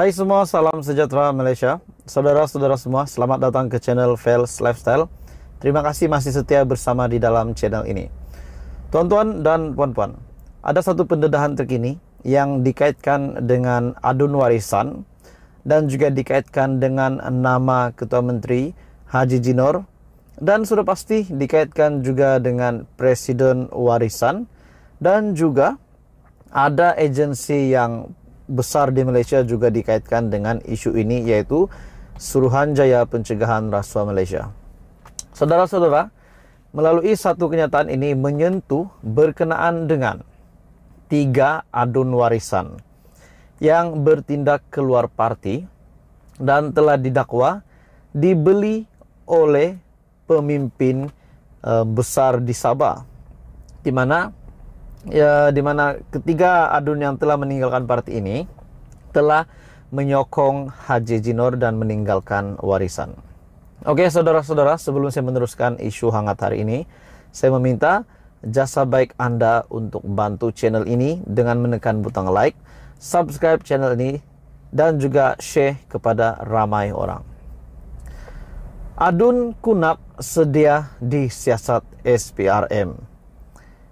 Hai semua, salam sejahtera Malaysia. Saudara-saudara semua, selamat datang ke channel Fails Lifestyle. Terima kasih masih setia bersama di dalam channel ini. Tuan-tuan dan puan-puan, ada satu pendedahan terkini yang dikaitkan dengan adun warisan dan juga dikaitkan dengan nama Ketua Menteri Haji Jinor dan sudah pasti dikaitkan juga dengan Presiden Warisan dan juga ada agensi yang besar di Malaysia juga dikaitkan dengan isu ini yaitu Suruhanjaya Pencegahan Rasuah Malaysia. Saudara-saudara, melalui satu kenyataan ini menyentuh berkenaan dengan tiga adun warisan yang bertindak keluar parti dan telah didakwa dibeli oleh pemimpin eh, besar di Sabah di mana ya di mana ketiga adun yang telah meninggalkan partai ini telah menyokong Haji Jinor dan meninggalkan warisan. Oke, saudara-saudara, sebelum saya meneruskan isu hangat hari ini, saya meminta jasa baik Anda untuk bantu channel ini dengan menekan butang like, subscribe channel ini, dan juga share kepada ramai orang. Adun kunap sedia di siasat SPRM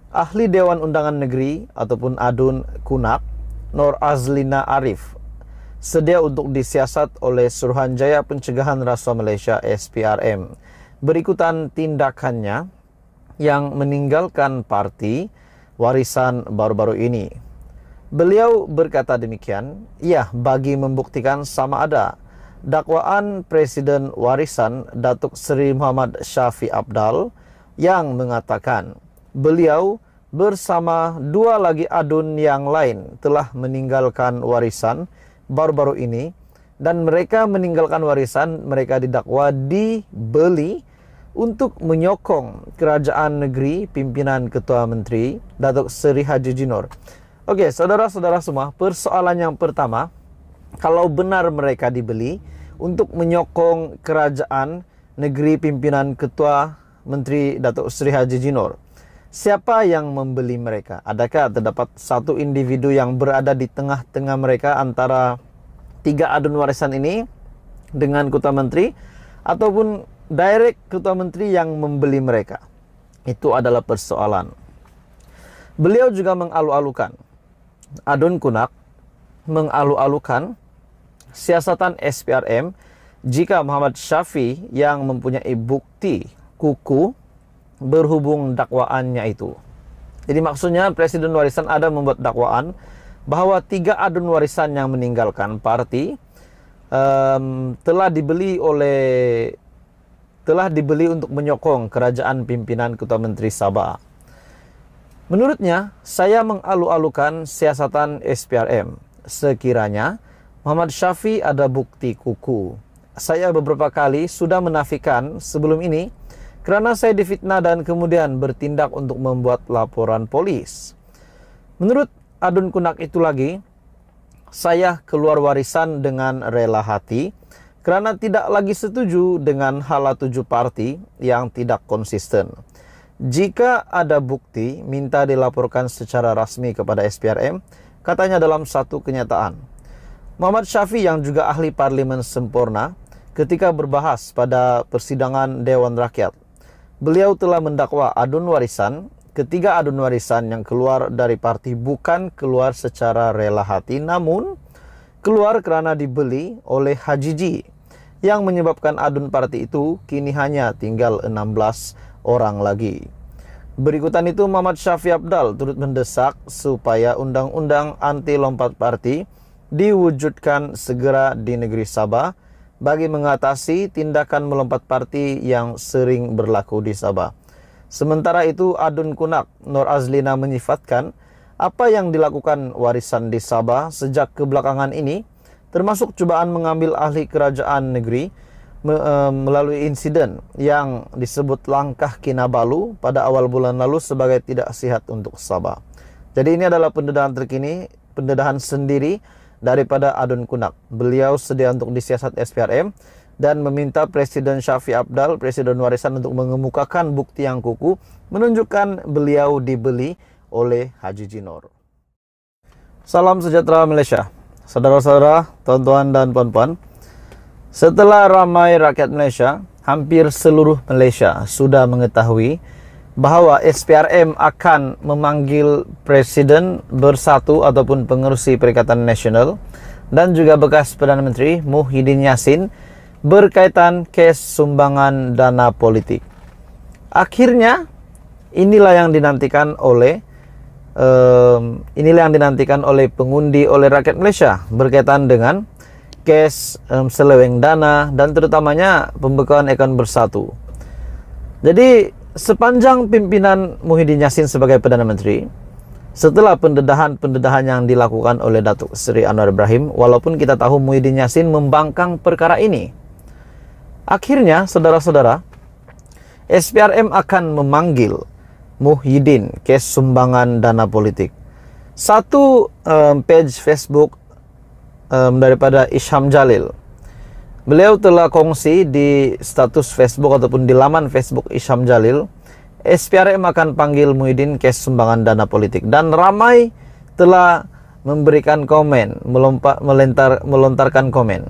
Ahli Dewan Undangan Negeri ataupun Adun Kunak Nur Azlina Arif sedia untuk disiasat oleh Suruhanjaya Pencegahan Rasuah Malaysia SPRM. Berikutan tindakannya yang meninggalkan parti warisan baru-baru ini. Beliau berkata demikian, ya bagi membuktikan sama ada dakwaan Presiden Warisan Datuk Seri Muhammad Syafi Abdal yang mengatakan beliau bersama dua lagi adun yang lain telah meninggalkan warisan baru-baru ini dan mereka meninggalkan warisan mereka didakwa dibeli untuk menyokong kerajaan negeri pimpinan ketua menteri Datuk Seri Haji Jinor. Oke, saudara-saudara semua, persoalan yang pertama, kalau benar mereka dibeli untuk menyokong kerajaan negeri pimpinan ketua menteri Datuk Seri Haji Jinor Siapa yang membeli mereka? Adakah terdapat satu individu yang berada di tengah-tengah mereka antara tiga adun warisan ini dengan Kuta Menteri ataupun direct Kuta Menteri yang membeli mereka? Itu adalah persoalan. Beliau juga mengalu-alukan Adun Kunak mengalu-alukan siasatan SPRM jika Muhammad Syafi yang mempunyai bukti kuku berhubung dakwaannya itu. Jadi maksudnya Presiden Warisan ada membuat dakwaan bahwa tiga adun warisan yang meninggalkan parti um, telah dibeli oleh telah dibeli untuk menyokong kerajaan pimpinan Ketua Menteri Sabah. Menurutnya, saya mengalu-alukan siasatan SPRM. Sekiranya Muhammad Syafi ada bukti kuku. Saya beberapa kali sudah menafikan sebelum ini karena saya difitnah dan kemudian bertindak untuk membuat laporan polis. Menurut Adun Kunak itu lagi, saya keluar warisan dengan rela hati karena tidak lagi setuju dengan hal tujuh parti yang tidak konsisten. Jika ada bukti, minta dilaporkan secara resmi kepada SPRM, katanya dalam satu kenyataan. Muhammad Syafi yang juga ahli parlemen sempurna ketika berbahas pada persidangan Dewan Rakyat Beliau telah mendakwa adun warisan ketiga adun warisan yang keluar dari parti bukan keluar secara rela hati namun keluar karena dibeli oleh Hajiji yang menyebabkan adun parti itu kini hanya tinggal 16 orang lagi. Berikutan itu Muhammad Syafi Abdal turut mendesak supaya undang-undang anti lompat parti diwujudkan segera di negeri Sabah bagi mengatasi tindakan melompat parti yang sering berlaku di Sabah. Sementara itu, Adun Kunak Nur Azlina menyifatkan apa yang dilakukan warisan di Sabah sejak kebelakangan ini, termasuk cubaan mengambil ahli kerajaan negeri me e melalui insiden yang disebut langkah Kinabalu pada awal bulan lalu sebagai tidak sihat untuk Sabah. Jadi ini adalah pendedahan terkini, pendedahan sendiri, daripada Adun Kunak. Beliau sedia untuk disiasat SPRM dan meminta Presiden Syafi Abdal, Presiden Warisan untuk mengemukakan bukti yang kuku menunjukkan beliau dibeli oleh Haji Jinor. Salam sejahtera Malaysia. Saudara-saudara, tuan-tuan dan puan-puan. Setelah ramai rakyat Malaysia, hampir seluruh Malaysia sudah mengetahui bahwa SPRM akan memanggil Presiden Bersatu ataupun pengerusi Perikatan Nasional dan juga bekas Perdana Menteri Muhyiddin Yassin berkaitan kes sumbangan dana politik. Akhirnya inilah yang dinantikan oleh um, inilah yang dinantikan oleh pengundi oleh rakyat Malaysia berkaitan dengan kes um, seleweng dana dan terutamanya pembekuan ekon bersatu. Jadi sepanjang pimpinan Muhyiddin Yassin sebagai Perdana Menteri, setelah pendedahan-pendedahan yang dilakukan oleh Datuk Seri Anwar Ibrahim, walaupun kita tahu Muhyiddin Yassin membangkang perkara ini, akhirnya saudara-saudara, SPRM akan memanggil Muhyiddin kes sumbangan dana politik. Satu um, page Facebook um, daripada Isham Jalil Beliau telah kongsi di status Facebook ataupun di laman Facebook Isham Jalil, SPRM akan panggil Muhyiddin kes sumbangan dana politik dan ramai telah memberikan komen, melompat, melentar, melontarkan komen.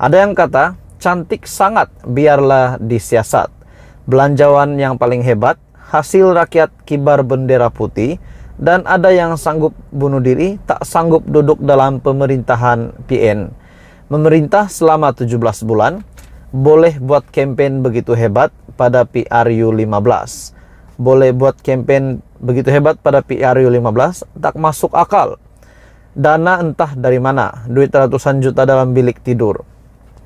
Ada yang kata, cantik sangat biarlah disiasat. Belanjawan yang paling hebat, hasil rakyat kibar bendera putih, dan ada yang sanggup bunuh diri, tak sanggup duduk dalam pemerintahan PN Memerintah selama 17 bulan, boleh buat kampanye begitu hebat pada PRU 15. Boleh buat kampanye begitu hebat pada PRU 15 tak masuk akal. Dana entah dari mana, duit ratusan juta dalam bilik tidur.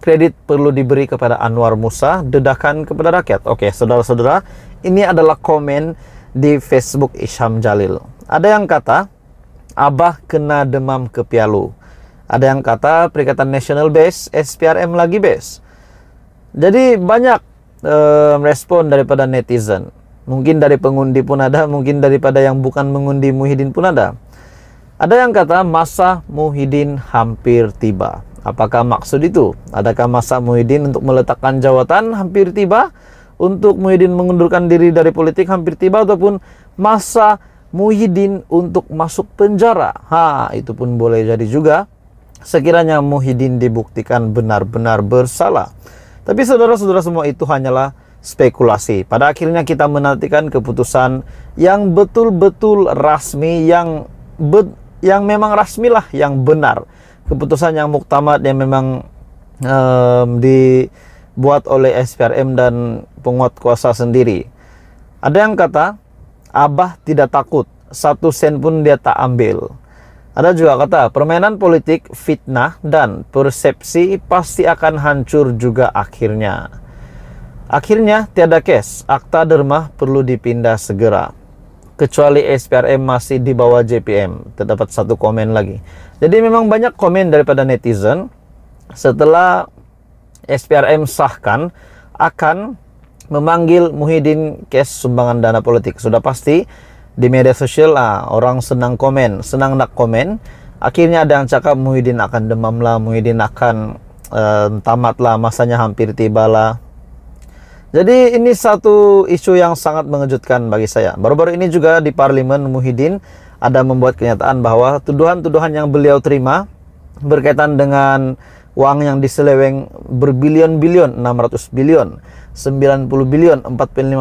Kredit perlu diberi kepada Anwar Musa, dedakan kepada rakyat. Oke, saudara-saudara, ini adalah komen di Facebook Isham Jalil. Ada yang kata, Abah kena demam ke Pialu. Ada yang kata Perikatan Nasional Base, SPRM lagi base. Jadi banyak eh, respon daripada netizen. Mungkin dari pengundi pun ada, mungkin daripada yang bukan mengundi Muhyiddin pun ada. Ada yang kata masa Muhyiddin hampir tiba. Apakah maksud itu? Adakah masa Muhyiddin untuk meletakkan jawatan hampir tiba? Untuk Muhyiddin mengundurkan diri dari politik hampir tiba ataupun masa Muhyiddin untuk masuk penjara? Ha, itu pun boleh jadi juga sekiranya Muhyiddin dibuktikan benar-benar bersalah. Tapi saudara-saudara semua itu hanyalah spekulasi. Pada akhirnya kita menantikan keputusan yang betul-betul rasmi yang be yang memang rasmilah yang benar. Keputusan yang muktamad yang memang um, dibuat oleh SPRM dan penguat kuasa sendiri. Ada yang kata Abah tidak takut, satu sen pun dia tak ambil ada juga kata, permainan politik, fitnah, dan persepsi pasti akan hancur juga akhirnya. Akhirnya, tiada kes, akta derma perlu dipindah segera. Kecuali SPRM masih di bawah JPM. Terdapat satu komen lagi. Jadi memang banyak komen daripada netizen setelah SPRM sahkan akan memanggil Muhyiddin kes sumbangan dana politik. Sudah pasti di media sosial lah orang senang komen senang nak komen akhirnya ada yang cakap Muhyiddin akan demam lah Muhyiddin akan uh, tamat lah masanya hampir tiba lah jadi ini satu isu yang sangat mengejutkan bagi saya baru-baru ini juga di parlemen Muhyiddin ada membuat kenyataan bahwa tuduhan-tuduhan yang beliau terima berkaitan dengan uang yang diseleweng berbilion-bilion 600 bilion 90 puluh 45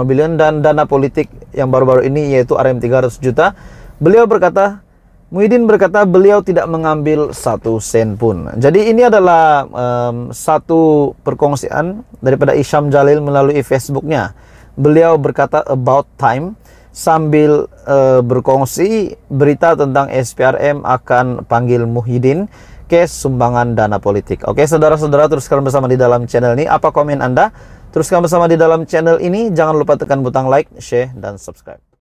bilion dan dana politik yang baru-baru ini yaitu RM 300 juta. Beliau berkata, Muhyiddin berkata beliau tidak mengambil satu sen pun. Jadi ini adalah um, satu perkongsian daripada Isham Jalil melalui Facebooknya. Beliau berkata about time sambil uh, berkongsi berita tentang SPRM akan panggil Muhyiddin ke sumbangan dana politik. Oke, saudara-saudara teruskan bersama di dalam channel ini. Apa komen Anda? Teruskan bersama di dalam channel ini. Jangan lupa tekan butang like, share, dan subscribe.